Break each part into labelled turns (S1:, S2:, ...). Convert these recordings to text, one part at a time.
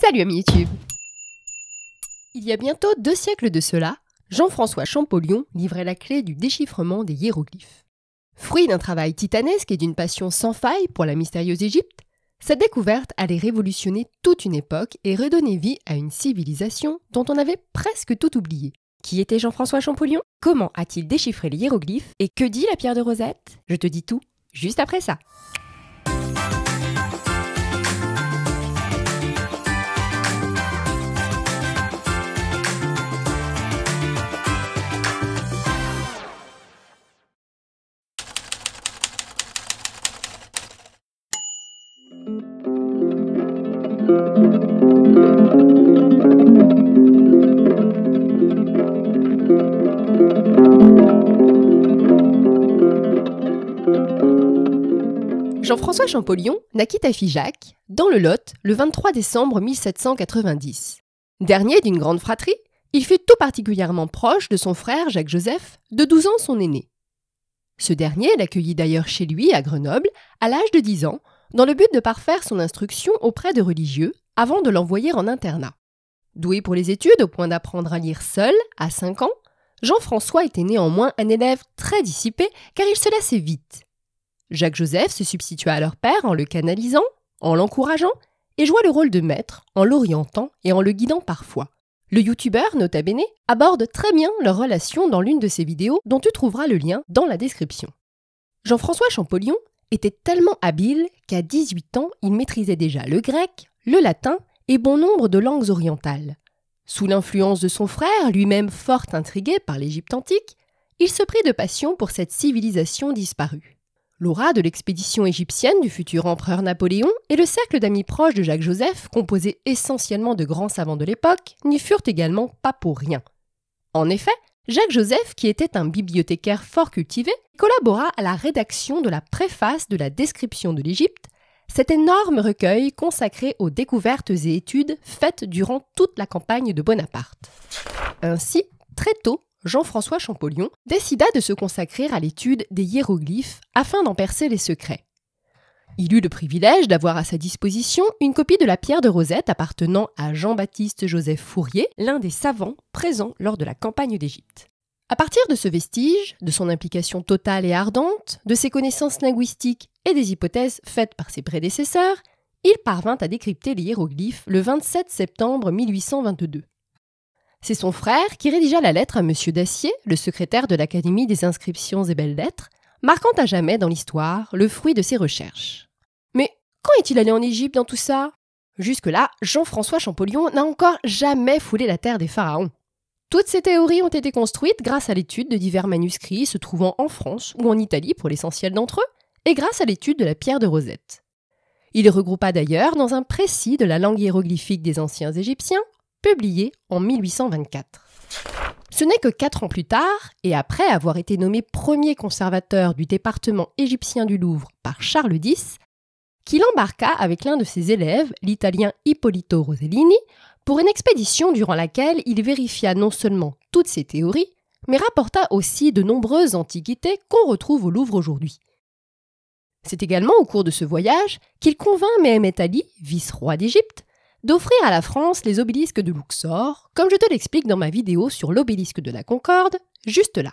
S1: Salut amis YouTube Il y a bientôt deux siècles de cela, Jean-François Champollion livrait la clé du déchiffrement des hiéroglyphes. Fruit d'un travail titanesque et d'une passion sans faille pour la mystérieuse Égypte, sa découverte allait révolutionner toute une époque et redonner vie à une civilisation dont on avait presque tout oublié. Qui était Jean-François Champollion Comment a-t-il déchiffré les hiéroglyphes Et que dit la pierre de Rosette Je te dis tout juste après ça. Jean-François Champollion naquit à Figeac, dans le Lot, le 23 décembre 1790. Dernier d'une grande fratrie, il fut tout particulièrement proche de son frère Jacques-Joseph, de 12 ans son aîné. Ce dernier l'accueillit d'ailleurs chez lui à Grenoble à l'âge de 10 ans, dans le but de parfaire son instruction auprès de religieux avant de l'envoyer en internat. Doué pour les études au point d'apprendre à lire seul à 5 ans, Jean-François était néanmoins un élève très dissipé car il se lassait vite. Jacques-Joseph se substitua à leur père en le canalisant, en l'encourageant, et joua le rôle de maître en l'orientant et en le guidant parfois. Le youtubeur, nota bene, aborde très bien leur relation dans l'une de ses vidéos dont tu trouveras le lien dans la description. Jean-François Champollion était tellement habile qu'à 18 ans, il maîtrisait déjà le grec, le latin et bon nombre de langues orientales. Sous l'influence de son frère, lui-même fort intrigué par l'Égypte antique, il se prit de passion pour cette civilisation disparue. Laura de l'expédition égyptienne du futur empereur Napoléon et le cercle d'amis proches de Jacques-Joseph, composé essentiellement de grands savants de l'époque, n'y furent également pas pour rien. En effet, Jacques-Joseph, qui était un bibliothécaire fort cultivé, collabora à la rédaction de la préface de la description de l'Égypte, cet énorme recueil consacré aux découvertes et études faites durant toute la campagne de Bonaparte. Ainsi, très tôt, Jean-François Champollion, décida de se consacrer à l'étude des hiéroglyphes afin d'en percer les secrets. Il eut le privilège d'avoir à sa disposition une copie de la pierre de Rosette appartenant à Jean-Baptiste Joseph Fourier, l'un des savants présents lors de la campagne d'Égypte. À partir de ce vestige, de son implication totale et ardente, de ses connaissances linguistiques et des hypothèses faites par ses prédécesseurs, il parvint à décrypter les hiéroglyphes le 27 septembre 1822. C'est son frère qui rédigea la lettre à M. Dacier, le secrétaire de l'Académie des inscriptions et belles lettres, marquant à jamais dans l'histoire le fruit de ses recherches. Mais quand est-il allé en Égypte dans tout ça Jusque-là, Jean-François Champollion n'a encore jamais foulé la terre des pharaons. Toutes ces théories ont été construites grâce à l'étude de divers manuscrits se trouvant en France ou en Italie pour l'essentiel d'entre eux, et grâce à l'étude de la pierre de Rosette. Il regroupa d'ailleurs dans un précis de la langue hiéroglyphique des anciens Égyptiens publié en 1824. Ce n'est que quatre ans plus tard, et après avoir été nommé premier conservateur du département égyptien du Louvre par Charles X, qu'il embarqua avec l'un de ses élèves, l'italien Ippolito Rosellini, pour une expédition durant laquelle il vérifia non seulement toutes ses théories, mais rapporta aussi de nombreuses antiquités qu'on retrouve au Louvre aujourd'hui. C'est également au cours de ce voyage qu'il convainc Mehmet Ali, vice-roi d'Égypte, d'offrir à la France les obélisques de Luxor, comme je te l'explique dans ma vidéo sur l'obélisque de la Concorde, juste là.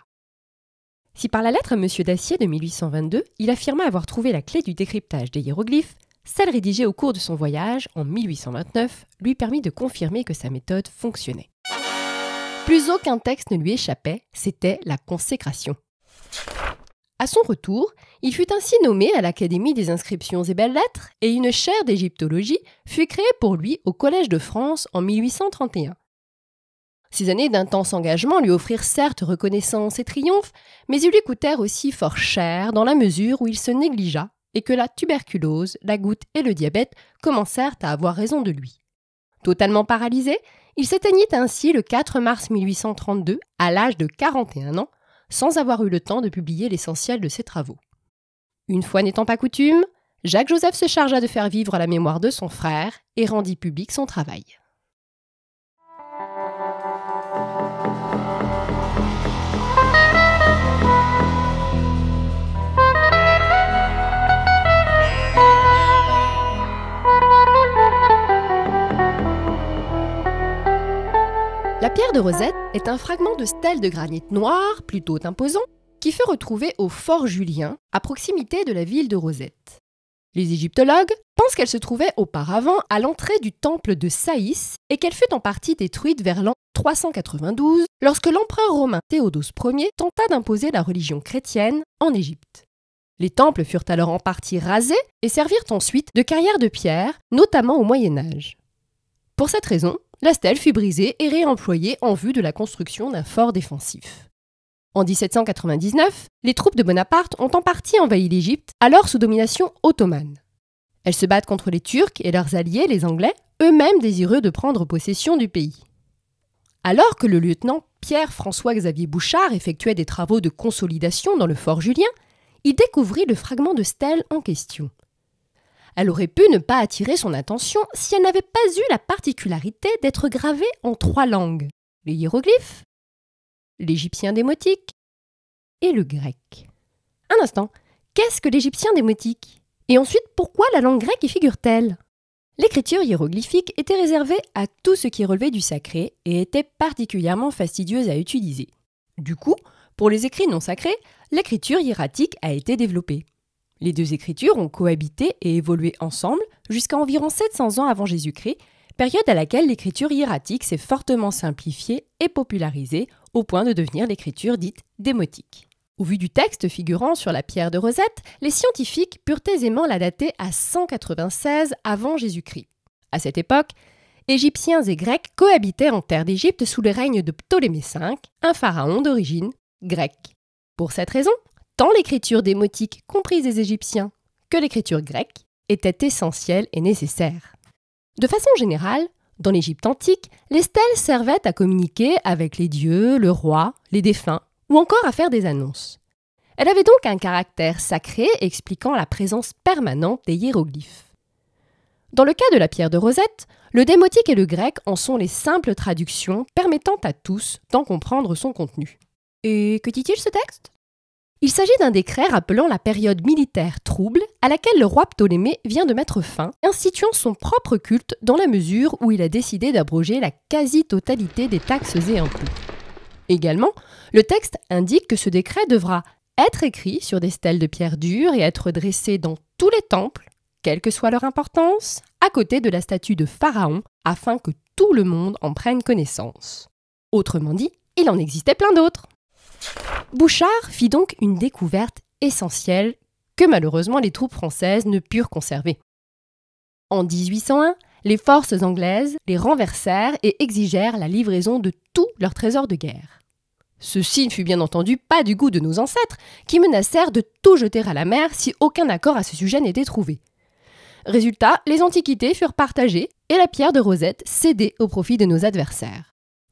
S1: Si par la lettre à M. Dacier de 1822, il affirma avoir trouvé la clé du décryptage des hiéroglyphes, celle rédigée au cours de son voyage en 1829 lui permit de confirmer que sa méthode fonctionnait. Plus aucun texte ne lui échappait, c'était la consécration. À son retour, il fut ainsi nommé à l'Académie des inscriptions et belles-lettres et une chaire d'égyptologie fut créée pour lui au Collège de France en 1831. Ces années d'intense engagement lui offrirent certes reconnaissance et triomphe, mais ils lui coûtèrent aussi fort cher dans la mesure où il se négligea et que la tuberculose, la goutte et le diabète commencèrent à avoir raison de lui. Totalement paralysé, il s'éteignit ainsi le 4 mars 1832 à l'âge de 41 ans sans avoir eu le temps de publier l'essentiel de ses travaux. Une fois n'étant pas coutume, Jacques-Joseph se chargea de faire vivre la mémoire de son frère et rendit public son travail. Rosette est un fragment de stèle de granit noir, plutôt imposant, qui fut retrouvé au Fort Julien, à proximité de la ville de Rosette. Les égyptologues pensent qu'elle se trouvait auparavant à l'entrée du temple de Saïs et qu'elle fut en partie détruite vers l'an 392 lorsque l'empereur romain Théodose Ier tenta d'imposer la religion chrétienne en Égypte. Les temples furent alors en partie rasés et servirent ensuite de carrière de pierre, notamment au Moyen Âge. Pour cette raison, la stèle fut brisée et réemployée en vue de la construction d'un fort défensif. En 1799, les troupes de Bonaparte ont en partie envahi l'Égypte, alors sous domination ottomane. Elles se battent contre les Turcs et leurs alliés, les Anglais, eux-mêmes désireux de prendre possession du pays. Alors que le lieutenant Pierre-François-Xavier Bouchard effectuait des travaux de consolidation dans le fort Julien, il découvrit le fragment de stèle en question. Elle aurait pu ne pas attirer son attention si elle n'avait pas eu la particularité d'être gravée en trois langues les hiéroglyphes, l'égyptien démotique et le grec. Un instant, qu'est-ce que l'égyptien démotique Et ensuite, pourquoi la langue grecque y figure-t-elle L'écriture hiéroglyphique était réservée à tout ce qui relevait du sacré et était particulièrement fastidieuse à utiliser. Du coup, pour les écrits non sacrés, l'écriture hiératique a été développée. Les deux écritures ont cohabité et évolué ensemble jusqu'à environ 700 ans avant Jésus-Christ, période à laquelle l'écriture hiératique s'est fortement simplifiée et popularisée au point de devenir l'écriture dite démotique. Au vu du texte figurant sur la pierre de Rosette, les scientifiques purent aisément la dater à 196 avant Jésus-Christ. À cette époque, Égyptiens et Grecs cohabitaient en terre d'Égypte sous le règne de Ptolémée V, un pharaon d'origine grecque. Pour cette raison, l'écriture démotique comprise des Égyptiens que l'écriture grecque était essentielle et nécessaire. De façon générale, dans l'Égypte antique, les stèles servaient à communiquer avec les dieux, le roi, les défunts, ou encore à faire des annonces. Elle avait donc un caractère sacré expliquant la présence permanente des hiéroglyphes. Dans le cas de la pierre de Rosette, le démotique et le grec en sont les simples traductions permettant à tous d'en comprendre son contenu. Et que dit-il ce texte il s'agit d'un décret rappelant la période militaire trouble à laquelle le roi Ptolémée vient de mettre fin, instituant son propre culte dans la mesure où il a décidé d'abroger la quasi-totalité des taxes et impôts. Également, le texte indique que ce décret devra être écrit sur des stèles de pierre dure et être dressé dans tous les temples, quelle que soit leur importance, à côté de la statue de Pharaon, afin que tout le monde en prenne connaissance. Autrement dit, il en existait plein d'autres. Bouchard fit donc une découverte essentielle que malheureusement les troupes françaises ne purent conserver. En 1801, les forces anglaises les renversèrent et exigèrent la livraison de tous leurs trésors de guerre. Ceci ne fut bien entendu pas du goût de nos ancêtres, qui menacèrent de tout jeter à la mer si aucun accord à ce sujet n'était trouvé. Résultat, les antiquités furent partagées et la pierre de Rosette cédée au profit de nos adversaires.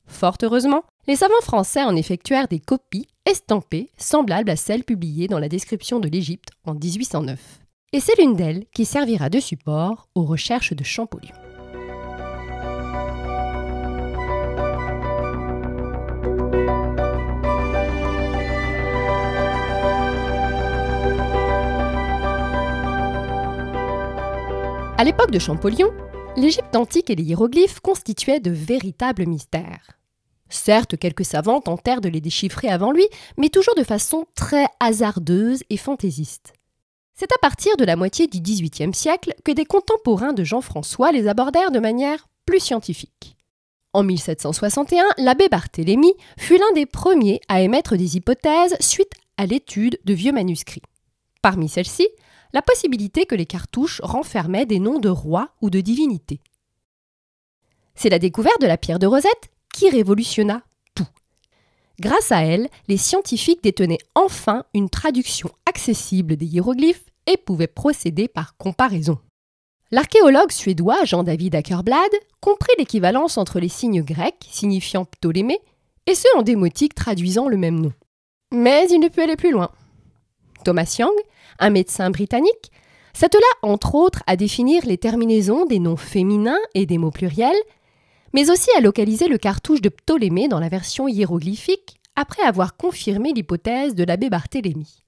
S1: Fort heureusement, les savants français en effectuèrent des copies estampées semblables à celles publiées dans la description de l'Égypte en 1809. Et c'est l'une d'elles qui servira de support aux recherches de Champollion. À l'époque de Champollion, l'Égypte antique et les hiéroglyphes constituaient de véritables mystères. Certes, quelques savants tentèrent de les déchiffrer avant lui, mais toujours de façon très hasardeuse et fantaisiste. C'est à partir de la moitié du XVIIIe siècle que des contemporains de Jean-François les abordèrent de manière plus scientifique. En 1761, l'abbé Barthélemy fut l'un des premiers à émettre des hypothèses suite à l'étude de vieux manuscrits. Parmi celles-ci, la possibilité que les cartouches renfermaient des noms de rois ou de divinités. C'est la découverte de la pierre de Rosette qui révolutionna tout. Grâce à elle, les scientifiques détenaient enfin une traduction accessible des hiéroglyphes et pouvaient procéder par comparaison. L'archéologue suédois Jean-David Ackerblad comprit l'équivalence entre les signes grecs signifiant Ptolémée et ceux en démotique traduisant le même nom. Mais il ne put aller plus loin. Thomas Young, un médecin britannique, s'attela entre autres à définir les terminaisons des noms féminins et des mots pluriels mais aussi à localiser le cartouche de Ptolémée dans la version hiéroglyphique, après avoir confirmé l'hypothèse de l'abbé Barthélemy.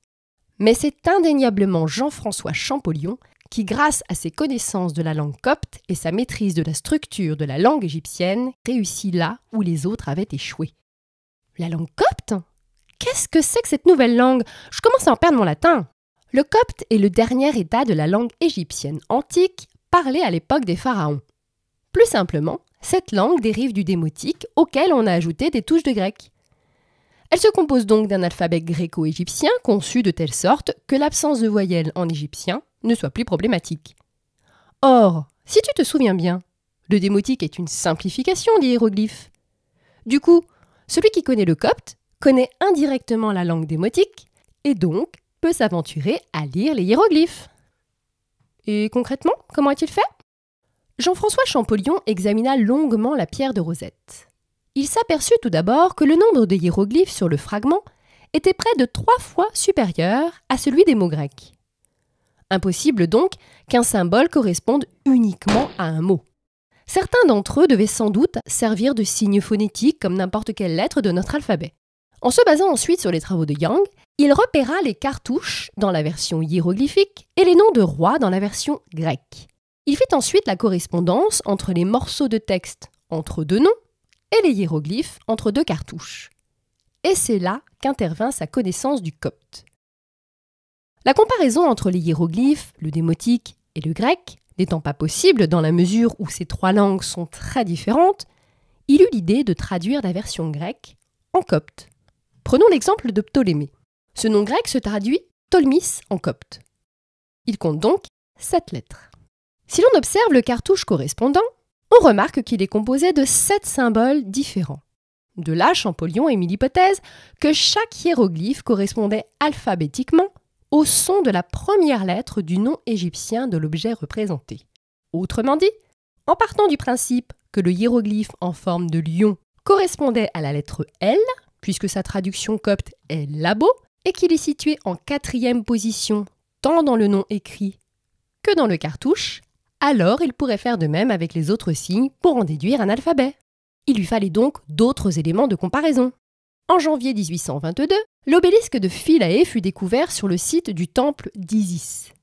S1: Mais c'est indéniablement Jean-François Champollion qui, grâce à ses connaissances de la langue copte et sa maîtrise de la structure de la langue égyptienne, réussit là où les autres avaient échoué. La langue copte Qu'est-ce que c'est que cette nouvelle langue Je commence à en perdre mon latin. Le copte est le dernier état de la langue égyptienne antique parlée à l'époque des pharaons. Plus simplement, cette langue dérive du démotique auquel on a ajouté des touches de grec. Elle se compose donc d'un alphabet gréco-égyptien conçu de telle sorte que l'absence de voyelles en égyptien ne soit plus problématique. Or, si tu te souviens bien, le démotique est une simplification des hiéroglyphes. Du coup, celui qui connaît le copte connaît indirectement la langue démotique et donc peut s'aventurer à lire les hiéroglyphes. Et concrètement, comment est-il fait Jean-François Champollion examina longuement la pierre de Rosette. Il s'aperçut tout d'abord que le nombre de hiéroglyphes sur le fragment était près de trois fois supérieur à celui des mots grecs. Impossible donc qu'un symbole corresponde uniquement à un mot. Certains d'entre eux devaient sans doute servir de signes phonétiques comme n'importe quelle lettre de notre alphabet. En se basant ensuite sur les travaux de Yang, il repéra les cartouches dans la version hiéroglyphique et les noms de rois dans la version grecque. Il fit ensuite la correspondance entre les morceaux de texte entre deux noms et les hiéroglyphes entre deux cartouches. Et c'est là qu'intervint sa connaissance du copte. La comparaison entre les hiéroglyphes, le démotique et le grec n'étant pas possible dans la mesure où ces trois langues sont très différentes, il eut l'idée de traduire la version grecque en copte. Prenons l'exemple de Ptolémée. Ce nom grec se traduit Ptolmis en copte. Il compte donc sept lettres. Si l'on observe le cartouche correspondant, on remarque qu'il est composé de sept symboles différents. De là, Champollion émit l'hypothèse que chaque hiéroglyphe correspondait alphabétiquement au son de la première lettre du nom égyptien de l'objet représenté. Autrement dit, en partant du principe que le hiéroglyphe en forme de lion correspondait à la lettre L, puisque sa traduction copte est labo, et qu'il est situé en quatrième position tant dans le nom écrit que dans le cartouche, alors il pourrait faire de même avec les autres signes pour en déduire un alphabet. Il lui fallait donc d'autres éléments de comparaison. En janvier 1822, l'obélisque de Philae fut découvert sur le site du temple d'Isis.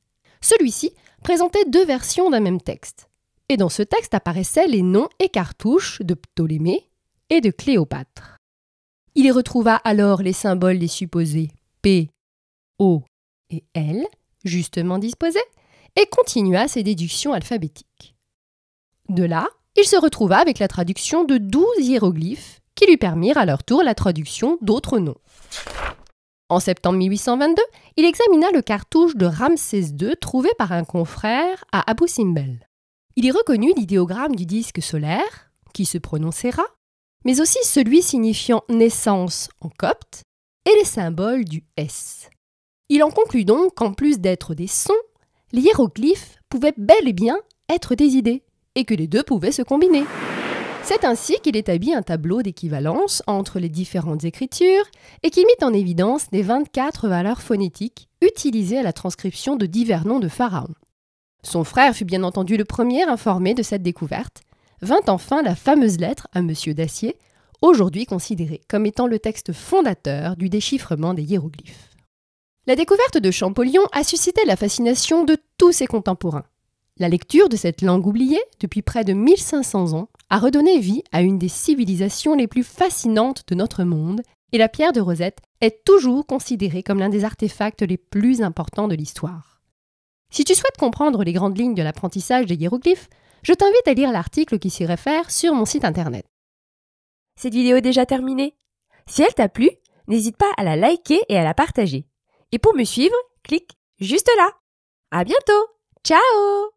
S1: Celui-ci présentait deux versions d'un même texte. Et dans ce texte apparaissaient les noms et cartouches de Ptolémée et de Cléopâtre. Il y retrouva alors les symboles des supposés P, O et L, justement disposés, et continua ses déductions alphabétiques. De là, il se retrouva avec la traduction de douze hiéroglyphes qui lui permirent à leur tour la traduction d'autres noms. En septembre 1822, il examina le cartouche de Ramsès II trouvé par un confrère à Abu Simbel. Il y reconnut l'idéogramme du disque solaire, qui se prononcera, mais aussi celui signifiant naissance en copte et les symboles du S. Il en conclut donc qu'en plus d'être des sons, les hiéroglyphes pouvaient bel et bien être des idées, et que les deux pouvaient se combiner. C'est ainsi qu'il établit un tableau d'équivalence entre les différentes écritures et qui mit en évidence les 24 valeurs phonétiques utilisées à la transcription de divers noms de pharaons. Son frère fut bien entendu le premier informé de cette découverte. Vint enfin la fameuse lettre à M. Dacier, aujourd'hui considérée comme étant le texte fondateur du déchiffrement des hiéroglyphes. La découverte de Champollion a suscité la fascination de tous ses contemporains. La lecture de cette langue oubliée, depuis près de 1500 ans, a redonné vie à une des civilisations les plus fascinantes de notre monde, et la pierre de Rosette est toujours considérée comme l'un des artefacts les plus importants de l'histoire. Si tu souhaites comprendre les grandes lignes de l'apprentissage des hiéroglyphes, je t'invite à lire l'article qui s'y réfère sur mon site internet. Cette vidéo est déjà terminée. Si elle t'a plu, n'hésite pas à la liker et à la partager. Et pour me suivre, clique juste là. À bientôt! Ciao